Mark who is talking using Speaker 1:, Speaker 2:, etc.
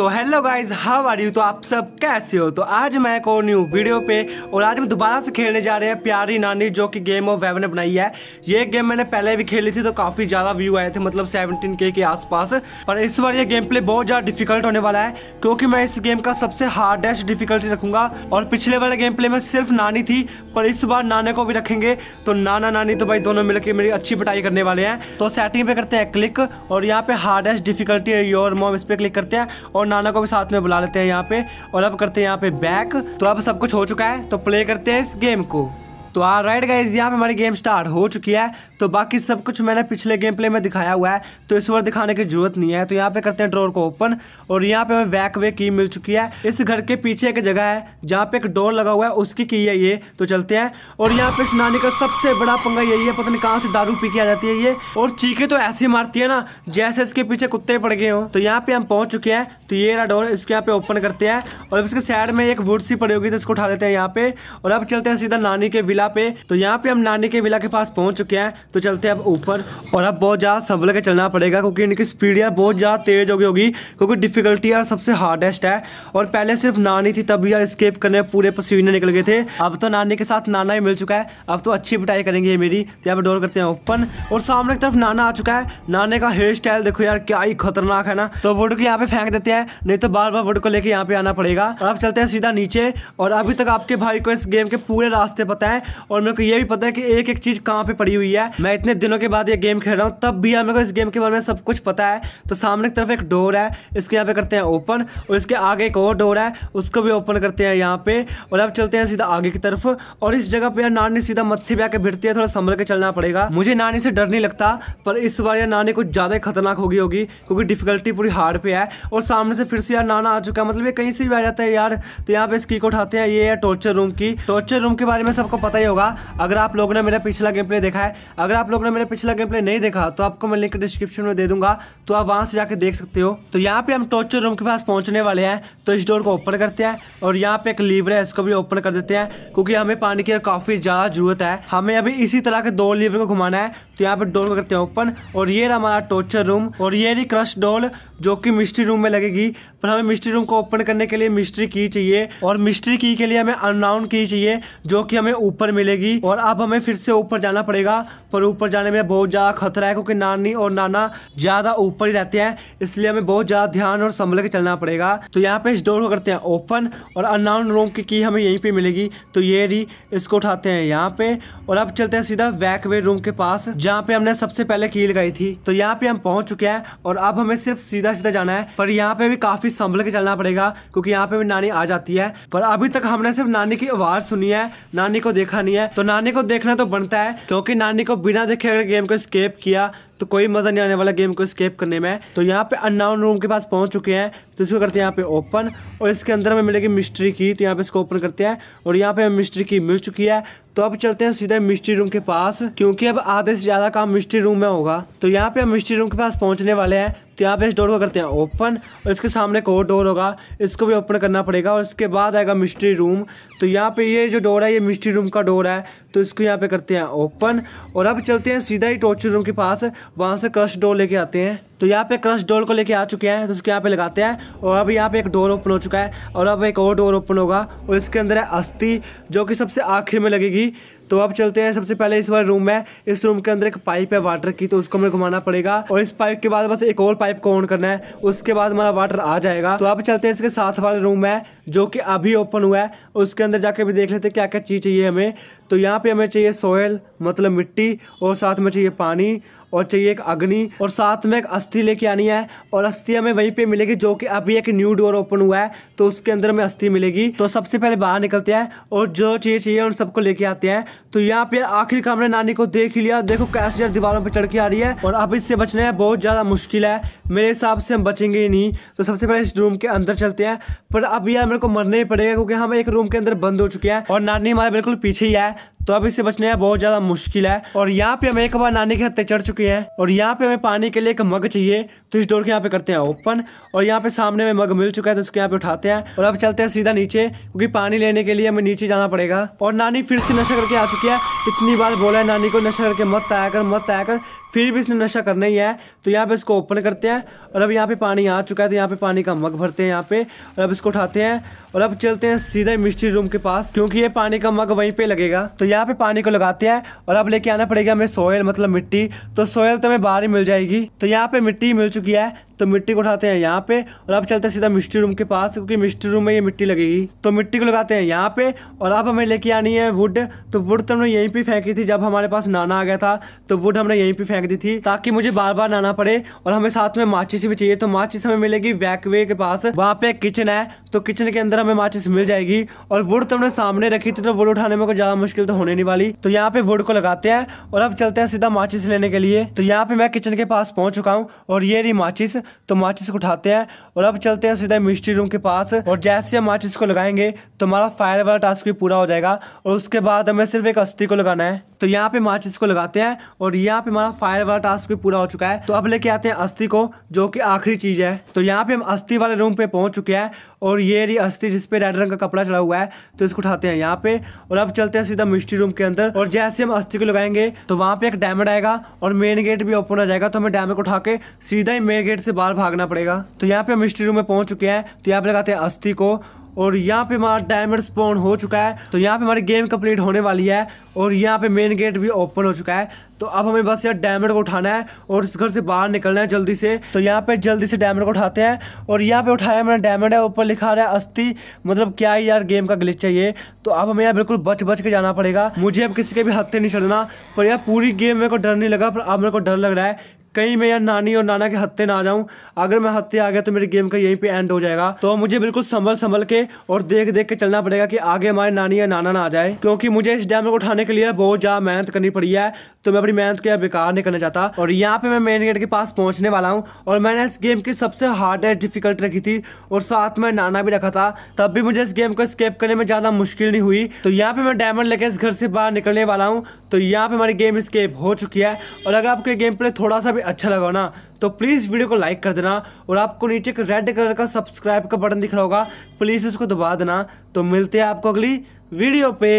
Speaker 1: तो hello guys how are you तो आप सब कैसे हो तो आज मैं एक और न्यू वीडियो पे और आज मैं दोबारा से खेलने जा रहे हैं प्यारी नानी जो कि गेम ऑफ वेवन ने बनाई है ये गेम मैंने पहले भी खेली थी तो काफ़ी ज़्यादा व्यू आए थे मतलब 17 के के आसपास पर इस बार ये गेम प्ले बहुत ज़्यादा डिफिकल्ट होने वाला है क्योंकि मैं इस गेम का सबसे हार्डेस्ट डिफिकल्टी रखूंगा और पिछले वाले गेम प्ले में सिर्फ नानी थी पर इस बार नाना को भी रखेंगे तो नाना नानी तो भाई दोनों मिलकर मेरी अच्छी पटाई करने वाले हैं तो सेटिंग पे करते हैं क्लिक और यहाँ पे हार्डेस्ट डिफिकल्टी है योर मोम इस पर क्लिक करते हैं और नाना को भी साथ में बुला लेते हैं यहाँ पे और अब करते हैं यहाँ पे बैक तो अब सब कुछ हो चुका है तो प्ले करते हैं इस गेम को तो आ राइट गाइज यहाँ पे हमारी गेम स्टार्ट हो चुकी है तो बाकी सब कुछ मैंने पिछले गेम प्ले में दिखाया हुआ है तो इस बार दिखाने की जरूरत नहीं है तो यहाँ पे करते हैं ड्रोर को ओपन और यहाँ पे हमें वैक वे की मिल चुकी है इस घर के पीछे एक जगह है जहाँ पे एक डोर लगा हुआ है उसकी की है ये तो चलते हैं और यहाँ पे नानी का सबसे बड़ा पंगा यही है पता नहीं कहाँ से दारू पी के आ जाती है ये और चीखे तो ऐसी मारती है ना जैसे इसके पीछे कुत्ते पड़ गए हों तो यहाँ पे हम पहुँच चुके हैं तो ये रहा डोर इसके यहाँ पे ओपन करते हैं और इसके साइड में एक वुड सी पड़ी होगी तो इसको उठा लेते हैं यहाँ पे और अब चलते हैं सीधा नानी के विला विला पे तो यहाँ पे हम नानी के विला के पास पहुंच चुके हैं तो चलते हैं अब ऊपर और अब बहुत ज़्यादा संभल के चलना पड़ेगा क्योंकि इनकी स्पीड यार बहुत ज़्यादा तेज़ हो गई होगी क्योंकि डिफिकल्टी यार सबसे हार्डेस्ट है और पहले सिर्फ नानी थी तभी यार स्केप करने पूरे पसीने निकल गए थे अब तो नानी के साथ नाना ही मिल चुका है अब तो अच्छी पिटाई करेंगे ये मेरी तो यहाँ पे डोर करते हैं ओपन और सामने की तरफ नाना आ चुका है नाने का हेयर स्टाइल देखो यार क्या ही खतरनाक है ना तो वुड को यहाँ पे फेंक देते हैं नहीं तो बार बार वुड को लेके यहाँ पे आना पड़ेगा और अब चलते हैं सीधा नीचे और अभी तक आपके भाई को इस गेम के पूरे रास्ते पता है और मेरे को ये भी पता है कि एक एक चीज़ कहाँ पे पड़ी हुई है मैं इतने दिनों के बाद ये गेम खेल रहा हूँ तब भी यार मेरे को इस गेम के बारे में सब कुछ पता है तो सामने की तरफ एक डोर है इसको यहाँ पे करते हैं ओपन और इसके आगे एक और डोर है उसको भी ओपन करते हैं यहाँ पे और अब चलते हैं सीधा आगे की तरफ और इस जगह पर यार नानी सीधा मत्थे पे आके भिड़ती है थोड़ा संभल के चलना पड़ेगा मुझे नानी से डर नहीं लगता पर इस बार यार नानी कुछ ज़्यादा खतरनाक होगी होगी क्योंकि डिफिकल्टी पूरी हार्ड पे है और सामने से फिर से यार नाना आ चुका है मतलब ये कहीं से भी आ जाता है यार तो यहाँ पे इसकी को उठाते हैं ये है टॉर्चर रूम की टॉर्चर रूम के बारे में सबको पता पता ही होगा अगर आप लोगों ने मेरा पिछला गेम प्ले देखा है अगर आप लोगों ने मेरा पिछला गेम प्ले नहीं देखा तो आपको मैं लिंक डिस्क्रिप्शन में दे दूंगा तो आप वहाँ से जाकर देख सकते हो तो यहाँ पे हम टॉर्चर रूम के पास पहुँचने वाले हैं तो इस डोर को ओपन करते हैं और यहाँ पे एक लीवर है इसको भी ओपन कर देते हैं क्योंकि हमें पानी की काफ़ी ज़्यादा ज़रूरत है हमें अभी इसी तरह के दो लीवर को घुमाना है तो यहाँ पे डोर को करते हैं ओपन और ये रहा हमारा टॉर्चर रूम और ये रही क्रश डोल जो कि मिस्ट्री रूम में लगेगी पर हमें मिस्ट्री रूम को ओपन करने के लिए मिस्ट्री की चाहिए और मिस्ट्री की के लिए हमें अननाउन की चाहिए जो कि हमें ऊपर ऊपर मिलेगी और अब हमें फिर से ऊपर जाना पड़ेगा पर ऊपर जाने में बहुत ज़्यादा खतरा है क्योंकि नानी और नाना ज़्यादा ऊपर ही रहते हैं इसलिए हमें बहुत ज़्यादा ध्यान और संभल के चलना पड़ेगा तो यहाँ पे इस डोर को करते हैं ओपन और अनाउन रूम की की हमें यहीं पे मिलेगी तो ये री इसको उठाते हैं यहाँ पे और अब चलते हैं सीधा वैकवे रूम के पास जहाँ पे हमने सबसे पहले की लगाई थी तो यहाँ पे हम पहुंच चुके हैं और अब हमें सिर्फ सीधा सीधा जाना है पर यहाँ पे भी काफी संभल के चलना पड़ेगा क्योंकि यहाँ पे भी नानी आ जाती है पर अभी तक हमने सिर्फ नानी की आवाज सुनी है नानी को देखा नहीं है तो नानी को देखना तो बनता है क्योंकि नानी को बिना देखे अगर गेम को स्केप किया तो कोई मज़ा नहीं आने वाला गेम को स्केप करने में तो यहाँ पे अननाउन रूम के पास पहुँच चुके हैं तो इसको करते हैं यहाँ पे ओपन और इसके अंदर हमें मिलेगी मिस्ट्री की तो यहाँ पे इसको ओपन करते हैं और यहाँ पे हमें मिस्ट्री की मिल चुकी है तो अब चलते हैं सीधे मिस्ट्री रूम के पास क्योंकि अब आधे से ज़्यादा काम मिस्ट्री रूम में होगा तो यहाँ पे हम मिस्ट्री रूम के पास पहुँचने वाले हैं तो यहाँ पे इस डोर को करते हैं ओपन और इसके सामने एक और डोर होगा इसको भी ओपन करना पड़ेगा और इसके बाद आएगा मिस्ट्री रूम तो यहाँ पे ये जो डोर है ये मिस्ट्री रूम का डोर है तो इसको यहाँ पे करते हैं ओपन और अब चलते हैं सीधा ही टॉर्चर रूम के पास वहाँ से क्रश डोर लेके आते हैं तो यहाँ पे क्रश डोर को लेके आ चुके हैं तो उसके यहाँ पे लगाते हैं और अब यहाँ पे एक डोर ओपन हो चुका है और अब एक और डोर ओपन होगा और इसके अंदर है अस्थि जो कि सबसे आखिर में लगेगी तो अब चलते हैं सबसे पहले इस बार रूम है इस रूम के अंदर एक पाइप है वाटर की तो उसको हमें घुमाना पड़ेगा और इस पाइप के बाद बस एक और पाइप को ऑन करना है उसके बाद हमारा वाटर आ जाएगा तो अब चलते हैं इसके साथ वाले रूम है जो कि अभी ओपन हुआ है उसके अंदर जाके भी देख लेते हैं क्या क्या चीज़ चाहिए हमें तो यहाँ पे हमें चाहिए सोयल मतलब मिट्टी और साथ में चाहिए पानी और चाहिए एक अग्नि और साथ में एक अस्थि लेके आनी है और अस्थि हमें वहीं पे मिलेगी जो कि अभी एक न्यू डोर ओपन हुआ है तो उसके अंदर हमें अस्थि मिलेगी तो सबसे पहले बाहर निकलते हैं और जो चीज़ चाहिए उन सबको लेके आते हैं तो यहाँ पे आखिर का हमने नानी को देख लिया देखो कैसे यार दीवारों पर चढ़ के आ रही है और अब इससे बचना है बहुत ज़्यादा मुश्किल है मेरे हिसाब से हम बचेंगे ही नहीं तो सबसे पहले इस रूम के अंदर चलते हैं पर अब यार मेरे को मरना ही पड़ेगा क्योंकि हम एक रूम के अंदर बंद हो चुके हैं और नानी हमारे बिल्कुल पीछे ही है तो अब इसे बचने बहुत ज्यादा मुश्किल है और यहाँ पे हमें एक बार नानी के हत्या चढ़ चुके हैं और यहाँ पे हमें पानी के लिए एक मग चाहिए तो इस डोर के यहाँ पे करते हैं ओपन और यहाँ पे सामने में मग मिल चुका है तो उसके यहाँ पे उठाते हैं और अब चलते हैं सीधा नीचे क्योंकि पानी लेने के लिए हमें नीचे जाना पड़ेगा और नानी फिर से नशा करके आ चुकी है इतनी बार बोला है नानी को नशा करके मत आया कर मत आया कर फिर भी इसने नशा करना ही है तो यहाँ पे इसको ओपन करते हैं और अब यहाँ पे पानी आ चुका है तो यहाँ पे पानी का मग भरते हैं यहाँ पे और अब इसको उठाते हैं और अब चलते हैं सीधे मिस्ट्री रूम के पास क्योंकि ये पानी का मग वहीं पे लगेगा तो यहाँ यहाँ पे पानी को लगाते हैं और अब लेके आना पड़ेगा हमें सोयल मतलब मिट्टी तो सोयल तो हमें बाहर ही मिल जाएगी तो यहाँ पे मिट्टी मिल चुकी है तो मिट्टी को उठाते हैं यहाँ पे और अब चलते हैं सीधा मिस्ट्री रूम के पास क्योंकि मिस्ट्री रूम में ये मिट्टी लगेगी तो मिट्टी को लगाते हैं यहाँ पे और अब हमें लेके आनी है वुड तो वुड तो हमने यहीं पर फेंकी थी जब हमारे पास नाना आ गया था तो वुड हमने यहीं पर फेंक दी थी ताकि मुझे बार बार नाना पड़े और हमें साथ में माचिस भी चाहिए तो माचिस हमें मिलेगी वैकवे के पास वहाँ पे किचन है तो किचन के अंदर हमें माचिस मिल जाएगी और वुड तो हमने सामने रखी थी तो वुड उठाने में कोई ज़्यादा मुश्किल तो होने नहीं वाली तो यहाँ पे वुड को लगाते हैं और अब चलते हैं सीधा माचिस लेने के लिए तो यहाँ पे मैं किचन के पास पहुंच चुका हूँ और ये रही माचिस तो माचिस को उठाते हैं और अब चलते हैं सीधा मिस्ट्री रूम के पास और जैसे हम माचिस को लगाएंगे तो हमारा फायर वाला टास्क भी पूरा हो जाएगा और उसके बाद हमें सिर्फ एक अस्थि को लगाना है तो यहाँ पे मार्च इसको लगाते हैं और यहाँ पे हमारा फायर वाला टास्क भी पूरा हो चुका है तो अब लेके आते हैं अस्थि को जो कि आखिरी चीज़ है तो यहाँ पे हम अस्थि वाले रूम पे पहुंच चुके हैं और ये रही अस्थि जिसपे रेड रंग का कपड़ा चढ़ा हुआ है तो इसको उठाते हैं यहाँ पे और अब चलते हैं सीधा मिस्ट्री रूम के अंदर और जैसे हम अस्थि को लगाएंगे तो वहाँ पे एक डायमंड आएगा और मेन गेट भी ओपन हो जाएगा तो हमें डायमंड को उठा के सीधा ही मेन गेट से बाहर भागना पड़ेगा तो यहाँ पे हम मिस्ट्री रूम में पहुंच चुके हैं तो यहाँ पे लगाते हैं अस्थि को और यहाँ पे हमारा डायमंड स्पॉन हो चुका है तो यहाँ पे हमारी गेम कंप्लीट होने वाली है और यहाँ पे मेन गेट भी ओपन हो चुका है तो अब हमें बस यार डायमंड को उठाना है और इस घर से बाहर निकलना है जल्दी से तो यहाँ पे जल्दी से डायमंड को उठाते हैं और यहाँ पे उठाया मैंने डायमंड है ऊपर लिखा रहा है अस्थि मतलब क्या है यार गेम का ग्लिच चाहिए तो अब हमें यार बिल्कुल बच बच के जाना पड़ेगा मुझे अब किसी के भी हत्थे नहीं चढ़ना पर यार पूरी गेम मेरे को डर नहीं लगा पर अब मेरे को डर लग रहा है कहीं मैं यार नानी और नाना के हत्ते ना जाऊं अगर मैं हत्ते आ गया तो मेरी गेम का यहीं पे एंड हो जाएगा तो मुझे बिल्कुल संभल संभल के और देख देख के चलना पड़ेगा कि आगे हमारे नानी या नाना ना आ जाए क्योंकि मुझे इस डैम को उठाने के लिए बहुत ज़्यादा मेहनत करनी पड़ी है तो मैं अपनी मेहनत को यार बेकार नहीं करना चाहता और यहाँ पर मैं मेन गेट के पास पहुँचने वाला हूँ और मैंने इस गेम की सबसे हार्डेस्ट डिफिकल्ट रखी थी और साथ में नाना भी रखा था तब भी मुझे इस गेम को स्केप करने में ज़्यादा मुश्किल नहीं हुई तो यहाँ पर मैं डायमंड लेके इस घर से बाहर निकलने वाला हूँ तो यहाँ पर हमारी गेम स्केप हो चुकी है और अगर आपके गेम पर थोड़ा सा भी अच्छा लगा ना तो प्लीज़ वीडियो को लाइक कर देना और आपको नीचे एक रेड कलर का सब्सक्राइब का बटन दिख रहा होगा प्लीज़ उसको दबा देना तो मिलते हैं आपको अगली वीडियो पे